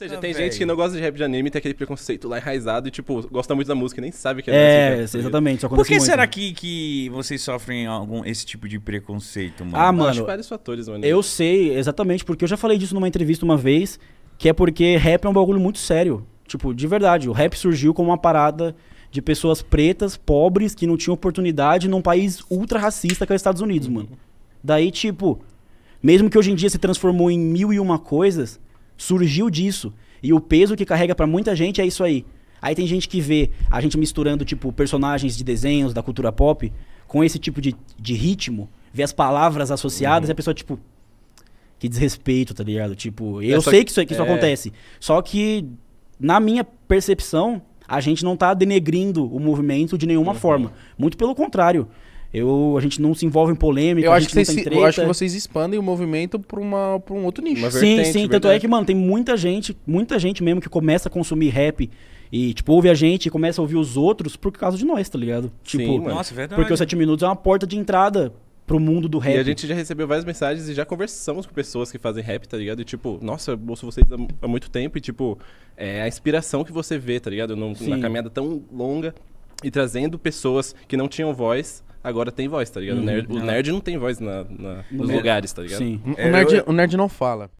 Ou seja, ah, tem véio. gente que não gosta de rap de anime, tem aquele preconceito lá enraizado e, tipo, gosta muito da música e nem sabe que é É, rap, tá exatamente. Por que será que, que vocês sofrem algum, esse tipo de preconceito, mano? Ah, mano. Eu acho vários fatores, mano. Eu sei, exatamente, porque eu já falei disso numa entrevista uma vez, que é porque rap é um bagulho muito sério. Tipo, de verdade, o rap surgiu como uma parada de pessoas pretas, pobres, que não tinham oportunidade num país ultra racista que é os Estados Unidos, uhum. mano. Daí, tipo, mesmo que hoje em dia se transformou em mil e uma coisas surgiu disso. E o peso que carrega para muita gente é isso aí. Aí tem gente que vê a gente misturando, tipo, personagens de desenhos da cultura pop com esse tipo de, de ritmo, vê as palavras associadas uhum. e a pessoa, tipo, que desrespeito, tá ligado? Tipo, é, eu é, sei que, que, isso, que é... isso acontece. Só que, na minha percepção, a gente não tá denegrindo o movimento de nenhuma uhum. forma. Muito pelo contrário. Eu, a gente não se envolve em polêmica, eu acho que vocês, Eu acho que vocês expandem o movimento para um outro nicho. sim, sim. Tanto é que, mano, tem muita gente, muita gente mesmo que começa a consumir rap e, tipo, ouve a gente e começa a ouvir os outros por causa de nós, tá ligado? Tipo, sim, mano. Nossa, verdade. Porque o 7 Minutos é uma porta de entrada pro mundo do rap. E a gente já recebeu várias mensagens e já conversamos com pessoas que fazem rap, tá ligado? E tipo, nossa, eu ouço vocês há muito tempo e tipo, é a inspiração que você vê, tá ligado? Num, numa caminhada tão longa e trazendo pessoas que não tinham voz agora tem voz, tá ligado? O, uhum. nerd, o uhum. nerd não tem voz na, na nos lugares, tá ligado? Sim. O é, nerd, o nerd não fala.